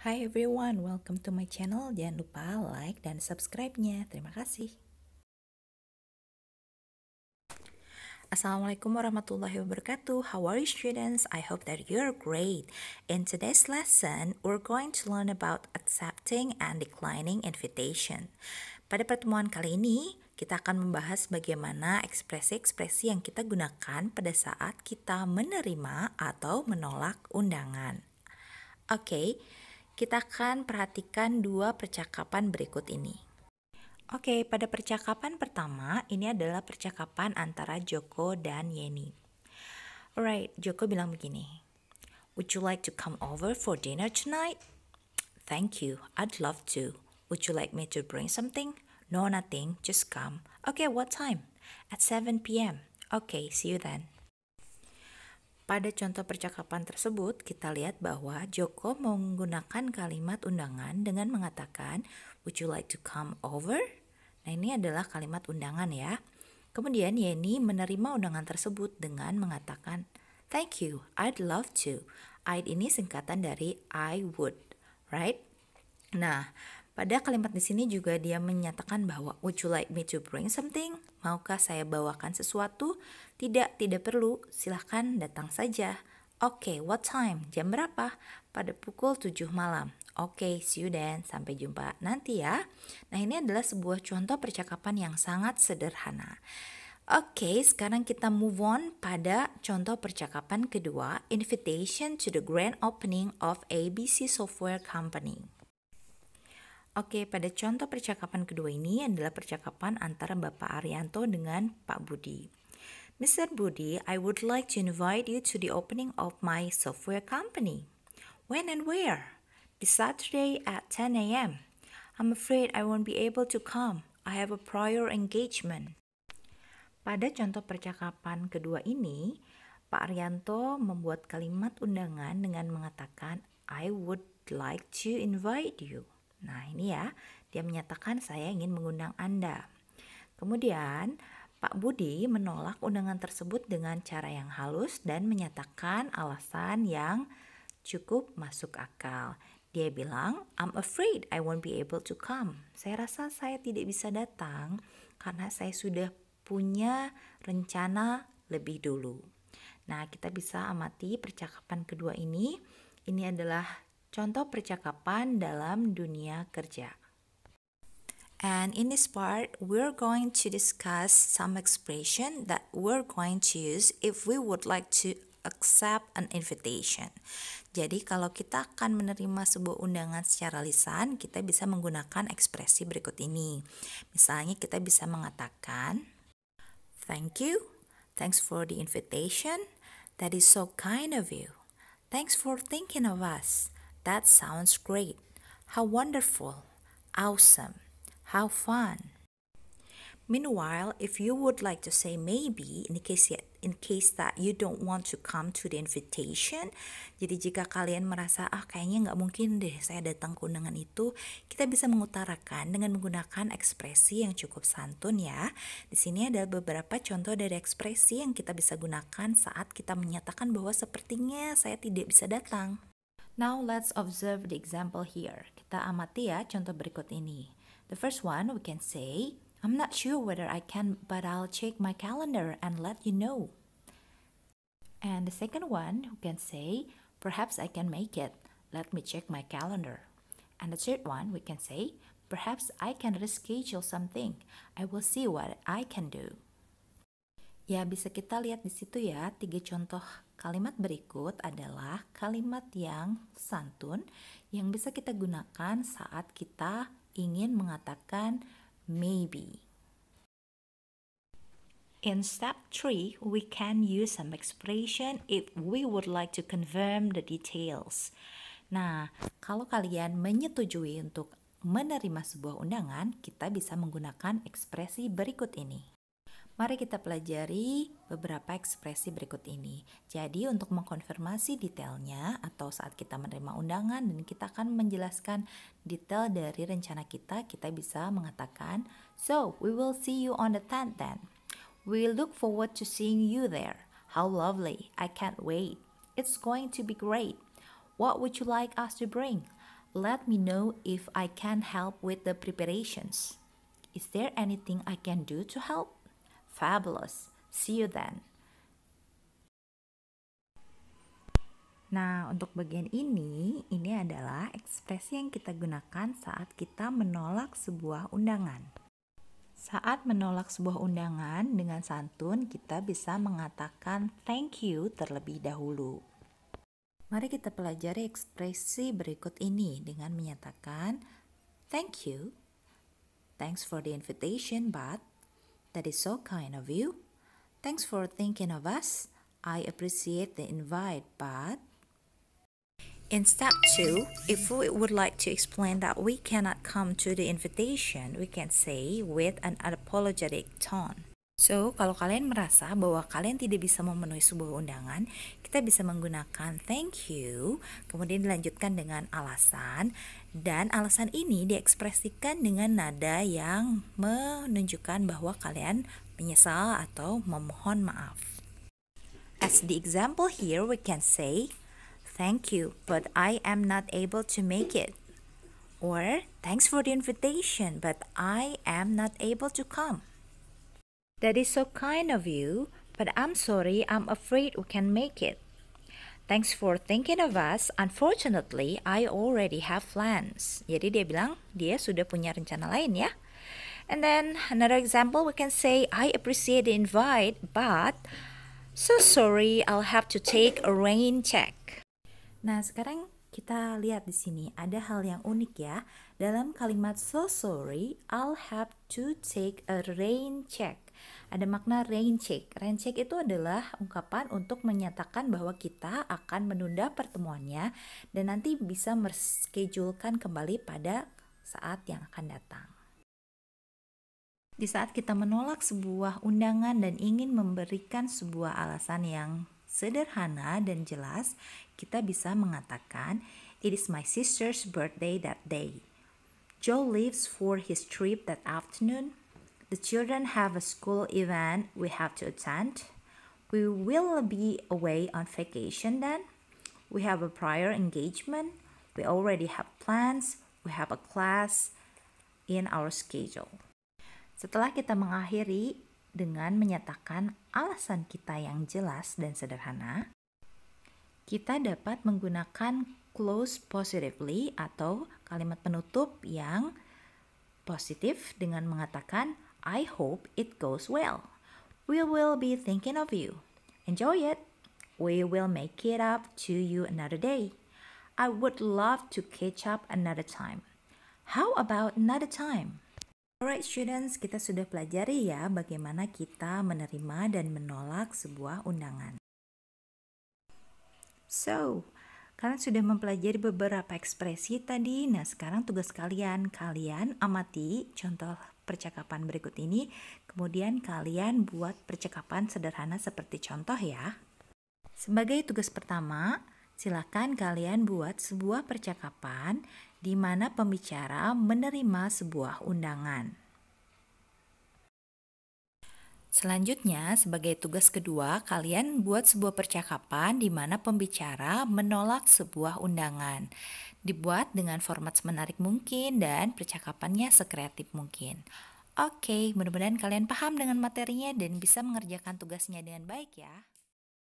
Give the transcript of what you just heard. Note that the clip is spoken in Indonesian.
Hi everyone, welcome to my channel. Jangan lupa like dan subscribe-nya. Terima kasih. Assalamualaikum warahmatullahi wabarakatuh. How are you students? I hope that you're great. In today's lesson, we're going to learn about accepting and declining invitation. Pada pertemuan kali ini, kita akan membahas bagaimana ekspresi-ekspresi yang kita gunakan pada saat kita menerima atau menolak undangan. Oke, okay, kita akan perhatikan dua percakapan berikut ini. Oke, pada percakapan pertama, ini adalah percakapan antara Joko dan Yeni. Alright, Joko bilang begini. Would you like to come over for dinner tonight? Thank you, I'd love to. Would you like me to bring something? No, nothing, just come. Okay, what time? At 7 p.m. Okay, see you then. Pada contoh percakapan tersebut, kita lihat bahwa Joko menggunakan kalimat undangan dengan mengatakan, "Would you like to come over?" Nah, ini adalah kalimat undangan ya. Kemudian Yeni menerima undangan tersebut dengan mengatakan, "Thank you, I'd love to." I'd ini singkatan dari I would, right? Nah, pada kalimat di sini juga dia menyatakan bahwa would you like me to bring something? Maukah saya bawakan sesuatu? Tidak, tidak perlu. Silahkan datang saja. Oke, okay, what time? Jam berapa? Pada pukul 7 malam. Oke, okay, see you then. Sampai jumpa nanti ya. Nah, ini adalah sebuah contoh percakapan yang sangat sederhana. Oke, okay, sekarang kita move on pada contoh percakapan kedua, invitation to the grand opening of ABC Software Company. Oke, pada contoh percakapan kedua ini adalah percakapan antara Bapak Arianto dengan Pak Budi. Mr. Budi, I would like to invite you to the opening of my software company. When and where? This Saturday at 10 a.m. I'm afraid I won't be able to come. I have a prior engagement. Pada contoh percakapan kedua ini, Pak Arianto membuat kalimat undangan dengan mengatakan I would like to invite you. Nah, ini ya, dia menyatakan saya ingin mengundang Anda. Kemudian, Pak Budi menolak undangan tersebut dengan cara yang halus dan menyatakan alasan yang cukup masuk akal. Dia bilang, "I'm afraid I won't be able to come." Saya rasa saya tidak bisa datang karena saya sudah punya rencana lebih dulu. Nah, kita bisa amati percakapan kedua ini. Ini adalah Contoh percakapan dalam dunia kerja. And in this part, we're going to discuss some expression that we're going to use if we would like to accept an invitation. Jadi kalau kita akan menerima sebuah undangan secara lisan, kita bisa menggunakan ekspresi berikut ini. Misalnya kita bisa mengatakan, "Thank you. Thanks for the invitation. That is so kind of you. Thanks for thinking of us." That sounds great. How wonderful. Awesome. How fun. Meanwhile, if you would like to say maybe in case ya, in case that you don't want to come to the invitation, jadi jika kalian merasa ah kayaknya nggak mungkin deh saya datang ke undangan itu, kita bisa mengutarakan dengan menggunakan ekspresi yang cukup santun ya. Di sini ada beberapa contoh dari ekspresi yang kita bisa gunakan saat kita menyatakan bahwa sepertinya saya tidak bisa datang. Now let's observe the example here. Kita amati ya contoh berikut ini. The first one we can say, I'm not sure whether I can but I'll check my calendar and let you know. And the second one we can say, perhaps I can make it. Let me check my calendar. And the third one we can say, perhaps I can reschedule something. I will see what I can do. Ya, bisa kita lihat di situ ya, tiga contoh kalimat berikut adalah kalimat yang santun yang bisa kita gunakan saat kita ingin mengatakan maybe. In step 3, we can use some expression if we would like to confirm the details. Nah, kalau kalian menyetujui untuk menerima sebuah undangan, kita bisa menggunakan ekspresi berikut ini. Mari kita pelajari beberapa ekspresi berikut ini. Jadi untuk mengkonfirmasi detailnya atau saat kita menerima undangan dan kita akan menjelaskan detail dari rencana kita, kita bisa mengatakan, "So, we will see you on the 10th then. We look forward to seeing you there. How lovely. I can't wait. It's going to be great. What would you like us to bring? Let me know if I can help with the preparations. Is there anything I can do to help?" fabulous. See you then. Nah, untuk bagian ini, ini adalah ekspresi yang kita gunakan saat kita menolak sebuah undangan. Saat menolak sebuah undangan dengan santun, kita bisa mengatakan thank you terlebih dahulu. Mari kita pelajari ekspresi berikut ini dengan menyatakan thank you, thanks for the invitation, but That is so kind of you. Thanks for thinking of us. I appreciate the invite, but. In step two, if we would like to explain that we cannot come to the invitation, we can say with an apologetic tone. So, kalau kalian merasa bahwa kalian tidak bisa memenuhi sebuah undangan, kita bisa menggunakan thank you, kemudian dilanjutkan dengan alasan, dan alasan ini diekspresikan dengan nada yang menunjukkan bahwa kalian menyesal atau memohon maaf. As the example here, we can say, Thank you, but I am not able to make it. Or, Thanks for the invitation, but I am not able to come. That is so kind of you, but I'm sorry, I'm afraid we can make it. Thanks for thinking of us. Unfortunately, I already have plans. Jadi dia bilang dia sudah punya rencana lain ya. And then another example we can say I appreciate the invite, but so sorry, I'll have to take a rain check. Nah, sekarang kita lihat di sini ada hal yang unik ya. Dalam kalimat so sorry, I'll have to take a rain check ada makna rain check. Rain check itu adalah ungkapan untuk menyatakan bahwa kita akan menunda pertemuannya dan nanti bisa merschedulekan kembali pada saat yang akan datang. Di saat kita menolak sebuah undangan dan ingin memberikan sebuah alasan yang sederhana dan jelas, kita bisa mengatakan, "It is my sister's birthday that day." Joe leaves for his trip that afternoon The children have a school event we have to attend. We will be away on vacation then. We have a prior engagement. We already have plans. We have a class in our schedule. Setelah kita mengakhiri dengan menyatakan alasan kita yang jelas dan sederhana, kita dapat menggunakan close positively atau kalimat penutup yang positif dengan mengatakan I hope it goes well. We will be thinking of you. Enjoy it. We will make it up to you another day. I would love to catch up another time. How about another time? Alright students, kita sudah pelajari ya bagaimana kita menerima dan menolak sebuah undangan. So, kalian sudah mempelajari beberapa ekspresi tadi. Nah, sekarang tugas kalian, kalian amati contoh percakapan berikut ini. Kemudian kalian buat percakapan sederhana seperti contoh ya. Sebagai tugas pertama, silakan kalian buat sebuah percakapan di mana pembicara menerima sebuah undangan. Selanjutnya, sebagai tugas kedua, kalian buat sebuah percakapan di mana pembicara menolak sebuah undangan dibuat dengan format semenarik mungkin dan percakapannya sekreatif mungkin. Oke, mudah-mudahan kalian paham dengan materinya dan bisa mengerjakan tugasnya dengan baik ya.